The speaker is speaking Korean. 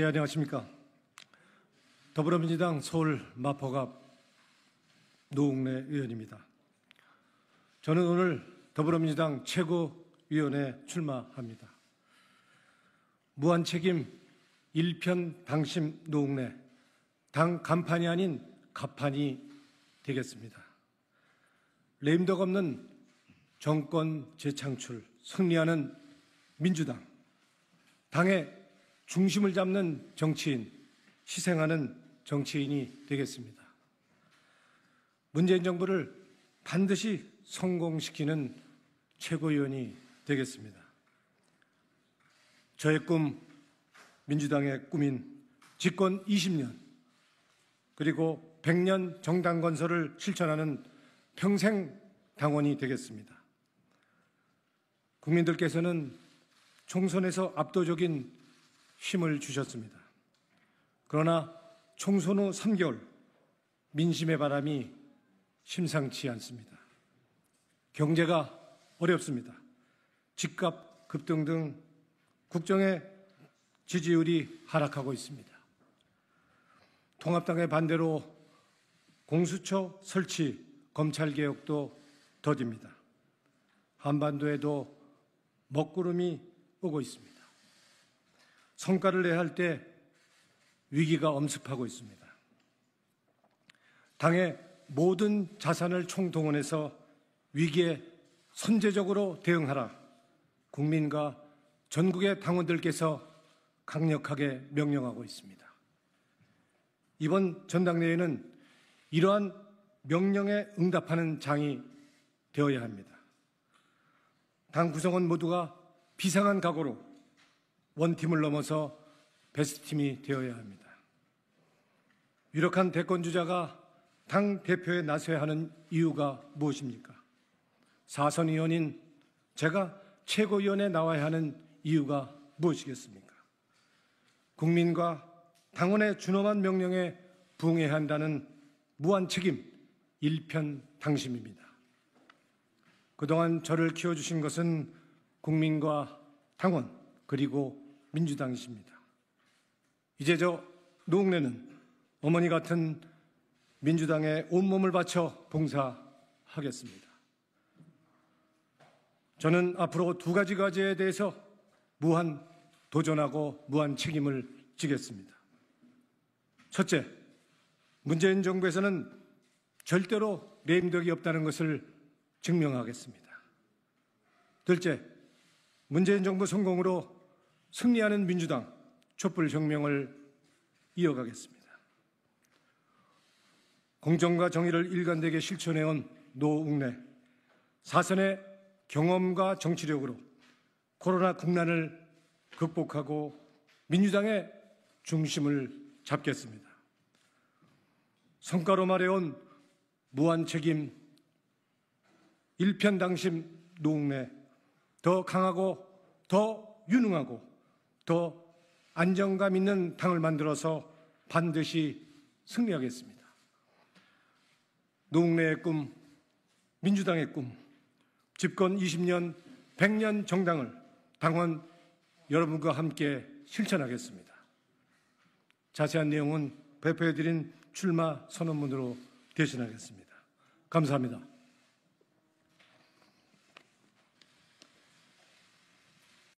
예, 안녕하십니까. 더불어민주당 서울 마포갑 노웅래 의원입니다. 저는 오늘 더불어민주당 최고위원회 출마합니다. 무한책임 일편 당심 노웅래 당 간판이 아닌 갑판이 되겠습니다. 레임덕 없는 정권 재창출 승리하는 민주당 당의 중심을 잡는 정치인, 희생하는 정치인이 되겠습니다. 문재인 정부를 반드시 성공시키는 최고위원이 되겠습니다. 저의 꿈, 민주당의 꿈인 집권 20년, 그리고 100년 정당 건설을 실천하는 평생 당원이 되겠습니다. 국민들께서는 총선에서 압도적인 힘을 주셨습니다. 그러나 총선 후 3개월 민심의 바람이 심상치 않습니다. 경제가 어렵습니다. 집값 급등 등 국정의 지지율이 하락하고 있습니다. 통합당의 반대로 공수처 설치 검찰 개혁도 더딥니다. 한반도에도 먹구름이 오고 있습니다. 성과를 내야 할 때 위기가 엄습하고 있습니다. 당의 모든 자산을 총동원해서 위기에 선제적으로 대응하라. 국민과 전국의 당원들께서 강력하게 명령하고 있습니다. 이번 전당대회는 이러한 명령에 응답하는 장이 되어야 합니다. 당 구성원 모두가 비상한 각오로 원팀을 넘어서 베스트팀이 되어야 합니다. 유력한 대권주자가 당 대표에 나서야 하는 이유가 무엇입니까? 사선 의원인 제가 최고위원에 나와야 하는 이유가 무엇이겠습니까? 국민과 당원의 준엄한 명령에 부응해야 한다는 무한 책임 일편당심입니다. 그동안 저를 키워주신 것은 국민과 당원 그리고 민주당이십니다. 이제 저 노웅래는 어머니 같은 민주당에 온몸을 바쳐 봉사하겠습니다. 저는 앞으로 두 가지 과제에 대해서 무한 도전하고 무한 책임을 지겠습니다. 첫째, 문재인 정부에서는 절대로 레임덕이 없다는 것을 증명하겠습니다. 둘째, 문재인 정부 성공으로 승리하는 민주당 촛불 혁명을 이어가겠습니다. 공정과 정의를 일관되게 실천해온 노웅래 사선의 경험과 정치력으로 코로나 국난을 극복하고 민주당의 중심을 잡겠습니다. 성과로 말해온 무한 책임, 일편당심 노웅래 더 강하고 더 유능하고 더 안정감 있는 당을 만들어서 반드시 승리하겠습니다. 노웅래의 꿈, 민주당의 꿈, 집권 20년, 100년 정당을 당원 여러분과 함께 실천하겠습니다. 자세한 내용은 발표해드린 출마 선언문으로 대신하겠습니다. 감사합니다.